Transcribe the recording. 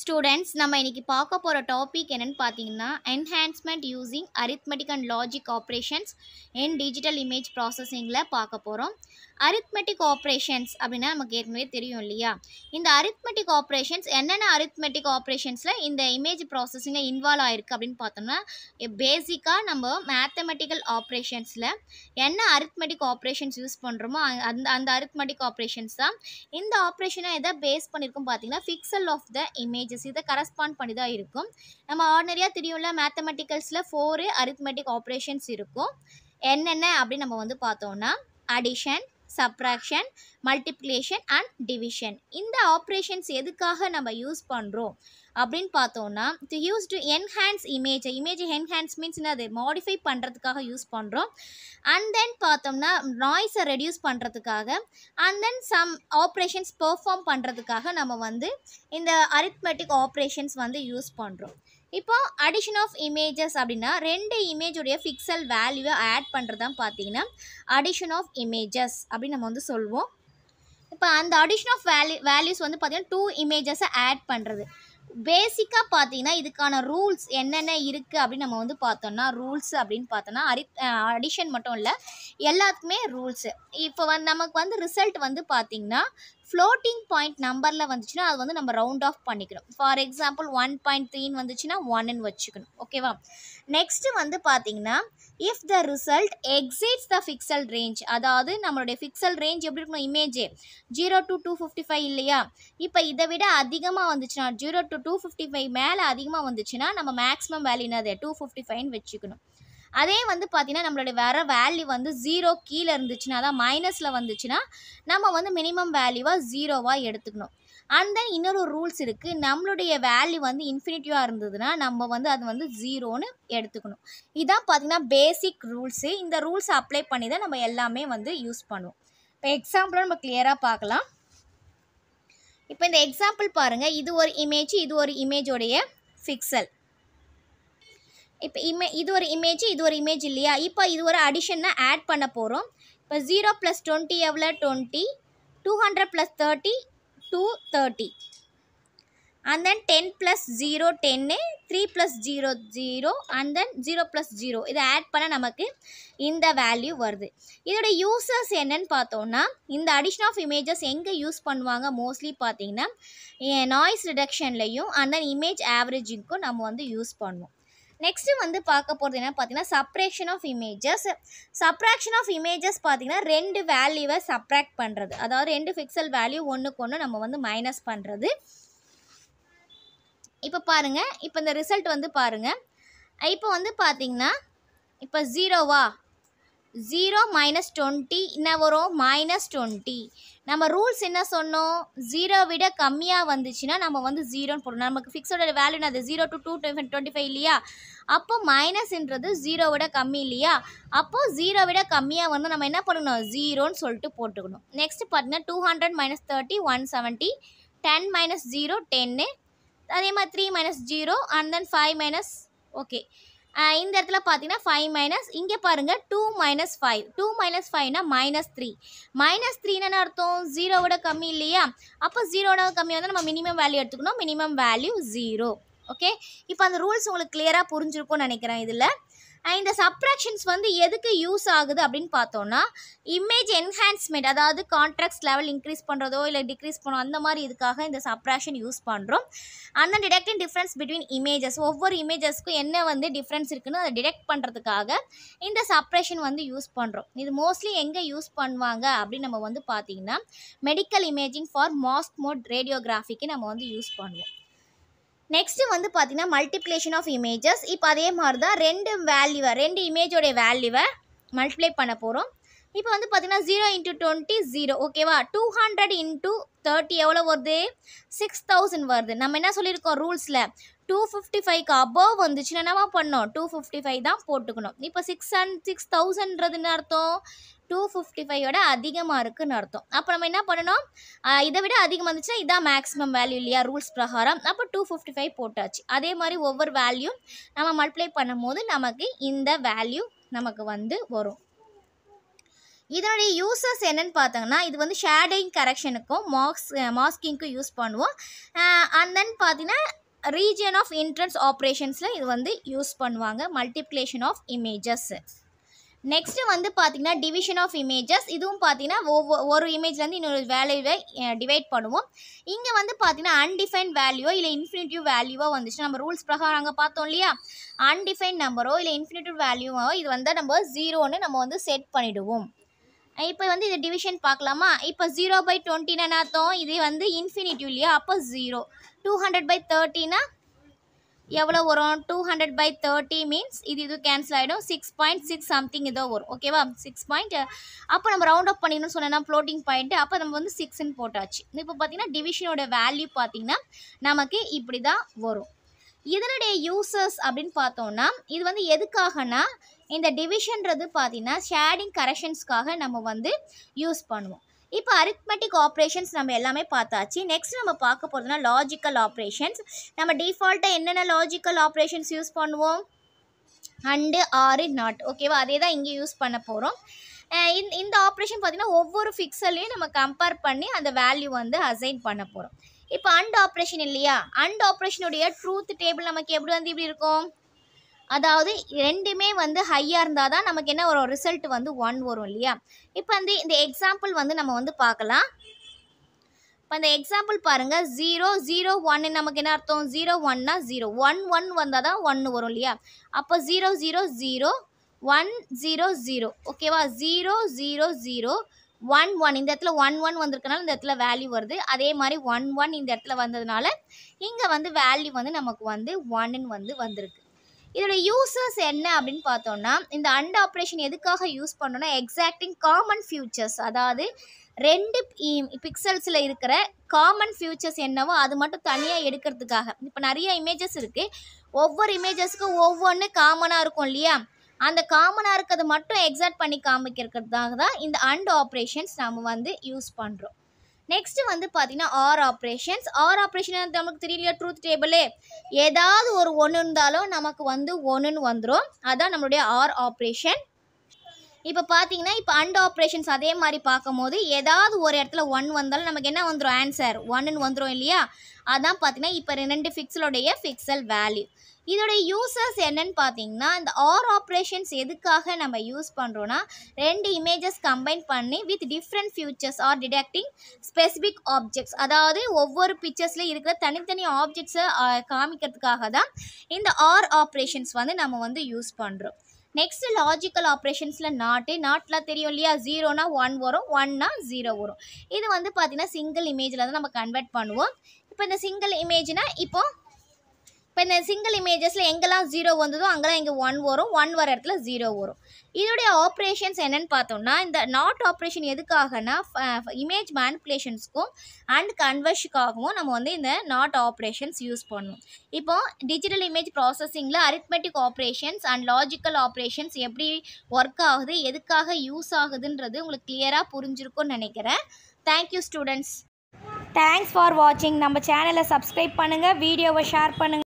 students நம்ம இன்றைக்கி பார்க்க போகிற டாபிக் என்னென்னு பார்த்தீங்கன்னா enhancement using arithmetic and logic operations in digital image ப்ராசஸிங்கில் பார்க்க போகிறோம் அரித்மெட்டிக் ஆப்ரேஷன்ஸ் அப்படின்னா நமக்கு ஏற்கனவே தெரியும் இல்லையா இந்த அரித்மெட்டிக் ஆப்ரேஷன்ஸ் என்னென்ன அரித்மெட்டிக் ஆப்ரேஷன்ஸில் இந்த இமேஜ் ப்ராசஸிங்கில் இன்வால்வ் ஆயிருக்கு அப்படின்னு பார்த்தோம்னா பேசிக்காக நம்ம மேத்தமெட்டிக்கல் ஆப்ரேஷன்ஸில் என்ன அரித்மெட்டிக் ஆப்ரேஷன்ஸ் யூஸ் பண்ணுறோமோ அந்த அந்த அரித்மெட்டிக் ஆப்ரேஷன்ஸ் தான் இந்த ஆப்ரேஷனை எதை பேஸ் பண்ணியிருக்கோம் பார்த்தீங்கன்னா pixel of the image pages இதை கரஸ்பாண்ட் பண்ணி தான் இருக்கும் நம்ம ஆர்டினரியாக தெரியும்ல மேத்தமெட்டிக்கல்ஸில் ஃபோரு அரித்மெட்டிக் ஆப்ரேஷன்ஸ் இருக்கும் என்னென்ன அப்படின்னு நம்ம வந்து பார்த்தோம்னா addition subtraction multiplication and division இந்த ஆப்ரேஷன்ஸ் எதுக்காக நம்ம யூஸ் பண்ணுறோம் அப்படின்னு பார்த்தோன்னா to use to enhance image image enhance means அது மாடிஃபை பண்ணுறதுக்காக யூஸ் பண்ணுறோம் அண்ட் தென் பார்த்தோம்னா நாய்ஸை ரெடியூஸ் பண்ணுறதுக்காக and then some operations perform பண்ணுறதுக்காக நம்ம வந்து இந்த அரித்மெட்டிக் ஆப்ரேஷன்ஸ் வந்து யூஸ் பண்ணுறோம் இப்போ அடிஷன் ஆஃப் இமேஜஸ் அப்படின்னா ரெண்டு இமேஜுடைய ஃபிக்சல் வேல்யூவை ஆட் பண்ணுறது தான் பார்த்தீங்கன்னா அடிஷன் ஆஃப் இமேஜஸ் அப்படின்னு நம்ம வந்து சொல்வோம் இப்போ அந்த அடிஷன் ஆஃப் வேல்யூ வேல்யூஸ் வந்து பார்த்திங்கன்னா டூ இமேஜஸை ஆட் பண்ணுறது பேசிக்காக பார்த்தீங்கன்னா இதுக்கான ரூல்ஸ் என்னென்ன இருக்குது அப்படின்னு நம்ம வந்து பார்த்தோம்னா ரூல்ஸ் அப்படின்னு பார்த்தோன்னா அரி அடிஷன் மட்டும் இல்லை எல்லாத்துக்குமே ரூல்ஸு இப்போ வந்து நமக்கு வந்து ரிசல்ட் வந்து பார்த்திங்கன்னா ஃப்ளோட்டிங் பாயிண்ட் நம்பரில் வந்துச்சுன்னா அது வந்து நம்ம ரவுண்ட் ஆஃப் பண்ணிக்கணும் ஃபார் எக்ஸாம்பிள் ஒன் பாயிண்ட் த்ரீன்னு வந்துச்சுன்னா ஒன்னு வச்சுக்கணும் ஓகேவா நெக்ஸ்ட்டு வந்து பார்த்தீங்கன்னா if the result exceeds the pixel range அதாவது நம்மளுடைய ஃபிக்சல் ரேஞ்ச் எப்படி இருக்கணும் இமேஜே zero to two fifty five இல்லையா இப்போ இதை விட அதிகமாக வந்துச்சுன்னா zero to two fifty five மேலே அதிகமாக வந்துச்சுன்னா நம்ம மேக்ஸிமம் வேல்யூ என்னது டூ ஃபிஃப்டி ஃபைவ்னு வச்சுக்கணும் அதே வந்து பார்த்தீங்கன்னா நம்மளோட வர வேல்யூ வந்து ஜீரோ கீழே இருந்துச்சுன்னா அதான் மைனஸில் வந்துச்சுன்னா நம்ம வந்து மினிமம் வேல்யூவாக ஜீரோவாக எடுத்துக்கணும் அண்ட் தென் இன்னொரு ரூல்ஸ் இருக்குது நம்மளுடைய வேல்யூ வந்து இன்ஃபினிட்டிவாக இருந்ததுன்னா நம்ம வந்து அது வந்து ஜீரோன்னு எடுத்துக்கணும் இதான் பார்த்திங்கன்னா பேசிக் ரூல்ஸு இந்த ரூல்ஸ் அப்ளை பண்ணி தான் நம்ம எல்லாமே வந்து யூஸ் பண்ணுவோம் இப்போ எக்ஸாம்பிளாக நம்ம கிளியராக பார்க்கலாம் இப்போ இந்த எக்ஸாம்பிள் பாருங்கள் இது ஒரு இமேஜ் இது ஒரு இமேஜோடைய ஃபிக்சல் இப்போ இமே இது ஒரு இமேஜ் இது ஒரு இமேஜ் இல்லையா இப்போ இது ஒரு அடிஷனை ஆட் பண்ண போகிறோம் இப்போ ஜீரோ ப்ளஸ் டுவெண்ட்டி எவ்வளோ twenty two hundred plus thirty two thirty and then ten plus zero டென்னு three plus zero zero and then zero plus zero இதை ஆட் பண்ண நமக்கு இந்த வேல்யூ வருது இதோட யூசஸ் என்னன்னு பார்த்தோன்னா இந்த அடிஷன் ஆஃப் இமேஜஸ் எங்கே யூஸ் பண்ணுவாங்க மோஸ்ட்லி பார்த்தீங்கன்னா நாய்ஸ் ரிடக்ஷன்லையும் அண்ட் தென் இமேஜ் ஆவரேஜிங்க்கும் நம்ம வந்து யூஸ் பண்ணுவோம் நெக்ஸ்ட்டு வந்து பார்க்க போகிறது என்ன பார்த்தீங்கன்னா subtraction of images subtraction of images பார்த்தீங்கன்னா ரெண்டு வேல்யூவை சப்ராக்ட் பண்ணுறது அதாவது ரெண்டு ஃபிக்சல் வேல்யூ ஒன்றுக்கு ஒன்று நம்ம வந்து மைனஸ் பண்ணுறது இப்போ பாருங்கள் இப்போ இந்த ரிசல்ட் வந்து பாருங்கள் இப்போ வந்து பார்த்தீங்கன்னா இப்போ ஜீரோவா ஜீரோ மைனஸ் டுவெண்ட்டி என்ன வரும் மைனஸ் டுவெண்ட்டி நம்ம ரூல்ஸ் என்ன சொன்னோம் ஜீரோ விட கம்மியாக வந்துச்சுன்னா நம்ம வந்து ஜீரோன்னு போடணும் நமக்கு ஃபிக்ஸோட வேல்யூ அது zero to two twenty five இல்லையா அப்போ மைனஸ்ன்றது ஜீரோ விட கம்மி இல்லையா அப்போது ஜீரோ விட கம்மியாக வந்து நம்ம என்ன பண்ணணும் ஜீரோன்னு சொல்லிட்டு போட்டுக்கணும் நெக்ஸ்ட் பார்த்தீங்கன்னா two hundred minus thirty one seventy ten minus zero டென்னு அதே மாதிரி three minus zero and then five minus okay இந்த இடத்துல பார்த்தீங்கன்னா ஃபைவ் மைனஸ் இங்கே பாருங்கள் two minus five two minus ஃபைவ்னா மைனஸ் த்ரீ மைனஸ் த்ரீனா அர்த்தம் ஜீரோவோட கம்மி இல்லையா அப்போ ஜீரோட கம்மி வந்து நம்ம மினிமம் வேல்யூ எடுத்துக்கணும் மினிமம் வேல்யூ ஜீரோ ஓகே இப்போ அந்த ரூல்ஸ் உங்களுக்கு கிளியராக புரிஞ்சிருக்கும்னு நினைக்கிறேன் இதில் இந்த சப்ராக்ஷன்ஸ் வந்து எதுக்கு யூஸ் ஆகுது அப்படின்னு பார்த்தோன்னா இமேஜ் என்ஹான்ஸ்மெண்ட் அதாவது கான்ட்ராக்ட்ஸ் லெவல் இன்க்ரீஸ் பண்ணுறதோ இல்லை டிக்ரீஸ் பண்ணோ அந்த மாதிரி இதுக்காக இந்த சப்ராக்ஷன் யூஸ் பண்ணுறோம் அந்த டிடெக்டிங் டிஃப்ரென்ஸ் பிட்வீன் இமேஜஸ் ஒவ்வொரு இமேஜஸ்க்கும் என்ன வந்து டிஃப்ரென்ஸ் இருக்குன்னு அதை டிடெக்ட் பண்ணுறதுக்காக இந்த சப்ரேஷன் வந்து யூஸ் பண்ணுறோம் இது மோஸ்ட்லி எங்கே யூஸ் பண்ணுவாங்க அப்படின்னு நம்ம வந்து பார்த்தீங்கன்னா medical imaging for mask mode ரேடியோகிராஃபிக்கு நம்ம வந்து யூஸ் பண்ணுவோம் நெக்ஸ்ட்டு வந்து பார்த்திங்கன்னா மல்டிப்ளேஷன் ஆஃப் இமேஜஸ் இப்போ அதே மாதிரி தான் ரெண்டு வேல்யூவை ரெண்டு இமேஜோடைய வேல்யூவை மல்டிப்ளை பண்ண போகிறோம் இப்போ வந்து பார்த்தீங்கன்னா ஜீரோ இன்ட்டு டுவெண்ட்டி ஜீரோ ஓகேவா டூ ஹண்ட்ரட் இன்ட்டு தேர்ட்டி எவ்வளோ வருது சிக்ஸ் தௌசண்ட் வருது நம்ம என்ன சொல்லியிருக்கோம் ரூல்ஸில் டூ ஃபிஃப்டி ஃபைவ்க்கு அபவ் வந்துச்சுன்னா நம்ம பண்ணோம் டூ ஃபிஃப்டி ஃபைவ் தான் போட்டுக்கணும் இப்போ சிக்ஸ் ஹண்ட் சிக்ஸ் தௌசண்ட்றதுன்னு அர்த்தம் டூ ஃபிஃப்டி ஃபைவோட அதிகமாக இருக்குதுன்னு அர்த்தம் அப்போ நம்ம என்ன பண்ணணும் இதை விட அதிகமாக இருந்துச்சுன்னா இதான் மேக்ஸிமம் வேல்யூ இல்லையா ரூல்ஸ் பிரகாரம் அப்போ டூ ஃபிஃப்டி ஃபைவ் போட்டாச்சு அதே மாதிரி ஒவ்வொரு வேல்யூ நம்ம மல்டிப்ளை பண்ணும்போது நமக்கு இந்த வேல்யூ நமக்கு வந்து வரும் இதனுடைய யூசஸ் என்னென்னு பார்த்தோங்கன்னா இது வந்து ஷேடிங் கரெக்ஷனுக்கும் மாக்ஸ் மாஸ்கிங்க்கும் யூஸ் பண்ணுவோம் அண்ட் தென் பார்த்தீங்கன்னா ரீஜியன் ஆஃப் இன்ட்ரன்ஸ் ஆப்ரேஷன்ஸில் இது வந்து யூஸ் பண்ணுவாங்க மல்டிப்ளேஷன் ஆஃப் இமேஜஸ்ஸு நெக்ஸ்ட்டு வந்து பார்த்தீங்கன்னா டிவிஷன் ஆஃப் இமேஜஸ் இதுவும் பார்த்தீங்கன்னா ஒவ்வொரு ஒரு இமேஜ்லேருந்து இன்னொரு வேல்யூவை டிவைட் பண்ணுவோம் இங்கே வந்து பார்த்திங்கன்னா அன்டிஃபைன் வேல்யூவோ இல்லை இன்ஃபினிட்டிவ் வேல்யூவோ வந்துச்சு நம்ம ரூல்ஸ் பிரகாரம் அங்கே பார்த்தோம் இல்லையா அன்டிஃபைன் நம்பரோ இல்லை இன்ஃபினிட்டிவ் வேல்யூவோ இது வந்து நம்ம ஜீரோன்னு நம்ம வந்து செட் பண்ணிவிடுவோம் இப்போ வந்து இது டிவிஷன் பார்க்கலாமா இப்போ ஜீரோ பை டுவெண்ட்டின்னு அர்த்தம் இது வந்து இன்ஃபினிட்டிவ் இல்லையா அப்போ ஜீரோ டூ ஹண்ட்ரட் பை தேர்ட்டினா எவ்வளோ வரும் two hundred by thirty means இது இது கேன்சல் ஆகிடும் சிக்ஸ் பாயிண்ட் சிக்ஸ் சம்திங் ஏதோ வரும் ஓகேவா சிக்ஸ் பாயிண்ட் அப்போ நம்ம ரவுண்ட் அப் பண்ணிடணும்னு சொன்னோம்னா ஃப்ளோட்டிங் பாயிண்ட் அப்போ நம்ம வந்து சிக்ஸ்ன்னு போட்டாச்சு இப்போ பார்த்தீங்கன்னா டிவிஷனோட வேல்யூ பார்த்திங்கன்னா நமக்கு இப்படி தான் வரும் இதனுடைய யூசஸ் அப்படின்னு பார்த்தோம்னா இது வந்து எதுக்காகனா இந்த டிவிஷன்றது பார்த்தீங்கன்னா ஷேடிங் கரெக்ஷன்ஸ்க்காக நம்ம வந்து யூஸ் பண்ணுவோம் இப்போ அரித்மெட்டிக் ஆப்ரேஷன்ஸ் நம்ம எல்லாமே பார்த்தாச்சு நெக்ஸ்ட் நம்ம பார்க்க போகிறதுனா லாஜிக்கல் ஆப்ரேஷன்ஸ் நம்ம டிஃபால்ட்டாக என்னென்ன லாஜிக்கல் ஆப்ரேஷன்ஸ் யூஸ் பண்ணுவோம் அண்டு ஆறு நாட் ஓகேவா அதே தான் இங்கே யூஸ் பண்ண போகிறோம் இந்த இந்த ஆப்ரேஷன் பார்த்திங்கன்னா ஒவ்வொரு ஃபிக்ஸலையும் நம்ம கம்பேர் பண்ணி அந்த வேல்யூ வந்து அசைன் பண்ண போகிறோம் இப்போ அண்ட் ஆப்ரேஷன் இல்லையா அண்ட் ஆப்ரேஷனுடைய ட்ரூத் டேபிள் நமக்கு எப்படி வந்து இப்படி இருக்கும் அதாவது ரெண்டுமே வந்து ஹையாக இருந்தால் தான் நமக்கு என்ன ஒரு ரிசல்ட் வந்து ஒன் வரும் இல்லையா இப்போ வந்து இந்த எக்ஸாம்பிள் வந்து நம்ம வந்து பார்க்கலாம் இப்போ அந்த எக்ஸாம்பிள் பாருங்கள் ஜீரோ ஜீரோ ஒன்னு நமக்கு என்ன அர்த்தம் ஜீரோ ஒன்னா ஜீரோ ஒன் ஒன் வந்தால் தான் ஒன்று வரும் இல்லையா அப்போ zero zero zero one zero zero ஓகேவா zero zero zero one one இந்த இடத்துல ஒன் ஒன் வந்திருக்கனால இந்த இடத்துல வேல்யூ வருது அதே மாதிரி ஒன் ஒன் இந்த இடத்துல வந்ததுனால இங்கே வந்து வேல்யூ வந்து நமக்கு வந்து ஒன்னு வந்து வந்திருக்கு இதோட யூசஸ் என்ன அப்படின்னு பார்த்தோம்னா இந்த அண்ட் ஆப்ரேஷன் எதுக்காக யூஸ் பண்ணோம்னா எக்ஸாக்டிங் காமன் ஃபியூச்சர்ஸ் அதாவது ரெண்டு பிக்சல்ஸில் இருக்கிற காமன் ஃபியூச்சர்ஸ் என்னவோ அது மட்டும் தனியாக எடுக்கிறதுக்காக இப்போ நிறைய இமேஜஸ் இருக்குது ஒவ்வொரு இமேஜஸ்க்கும் ஒவ்வொன்று காமனாக இருக்கும் இல்லையா அந்த காமனாக இருக்கிறது மட்டும் எக்ஸாக்ட் பண்ணி காமிக்கிறதுக்காக தான் இந்த அண்ட் ஆப்ரேஷன்ஸ் நம்ம வந்து யூஸ் பண்ணுறோம் நெக்ஸ்ட் வந்து பார்த்தீங்கன்னா ஆர் ஆப்ரேஷன்ஸ் ஆர் ஆப்ரேஷன் நமக்கு தெரியலையா ட்ரூத் டேபிளே ஏதாவது ஒரு ஒன்று இருந்தாலும் நமக்கு வந்து ஒன்றுன்னு வந்துடும் அதான் நம்மளுடைய ஆர் ஆப்ரேஷன் இப்போ பார்த்தீங்கன்னா இப்போ அண்ட் ஆப்ரேஷன்ஸ் அதே மாதிரி பார்க்கும்போது ஏதாவது ஒரு இடத்துல ஒன் வந்தாலும் நமக்கு என்ன வந்துடும் ஆன்சர் ஒன்னு வந்துடும் இல்லையா அதான் பார்த்தீங்கன்னா இப்போ ரெண்டு ஃபிக்ஸலோடைய ஃபிக்ஸல் வேல்யூ இதோடைய யூசர்ஸ் என்னன்னு பார்த்தீங்கன்னா இந்த ஆர் ஆப்ரேஷன்ஸ் எதுக்காக நம்ம யூஸ் பண்ணுறோன்னா ரெண்டு இமேஜஸ் கம்பைன் பண்ணி with different features or detecting specific objects அதாவது ஒவ்வொரு பிக்சர்ஸில் இருக்கிற தனித்தனி ஆப்ஜெக்ட்ஸை காமிக்கிறதுக்காக தான் இந்த ஆர் ஆப்ரேஷன்ஸ் வந்து நம்ம வந்து யூஸ் பண்ணுறோம் நெக்ஸ்ட் லாஜிக்கல் ஆப்ரேஷன்ஸில் நாட்டு நாட்டில் தெரியும் இல்லையா ஜீரோனா ஒன் வரும் ஒன்னா ஜீரோ வரும் இது வந்து பார்த்திங்கன்னா சிங்கிள் இமேஜில் தான் நம்ம கன்வெர்ட் பண்ணுவோம் இப்போ இந்த சிங்கிள் இமேஜ்னால் இப்போது இப்போ இந்த சிங்கிள் இமேஜஸில் எங்கெல்லாம் ஜீரோ வந்ததோ அங்கெல்லாம் இங்கே ஒன் வரும் ஒன் வர இடத்துல ஜீரோ வரும் இதோடைய ஆப்ரேஷன்ஸ் என்னென்னு பார்த்தோம்னா இந்த நாட் ஆப்ரேஷன் எதுக்காகனா இமேஜ் மேனிப்புலேஷன்ஸ்க்கும் அண்ட் கன்வர்ஷுக்காகவும் நம்ம வந்து இந்த நாட் ஆப்ரேஷன்ஸ் யூஸ் பண்ணணும் இப்போ டிஜிட்டல் இமேஜ் ப்ராசஸிங்கில் arithmetic operations and logical operations எப்படி ஒர்க் ஆகுது எதுக்காக யூஸ் ஆகுதுன்றது உங்களுக்கு கிளியராக புரிஞ்சிருக்கும்னு நினைக்கிறேன் தேங்க்யூ ஸ்டூடெண்ட்ஸ் தேங்க்ஸ் ஃபார் வாட்சிங் நம்ம சேனலை சப்ஸ்கிரைப் பண்ணுங்கள் வீடியோவை ஷேர் பண்ணுங்கள்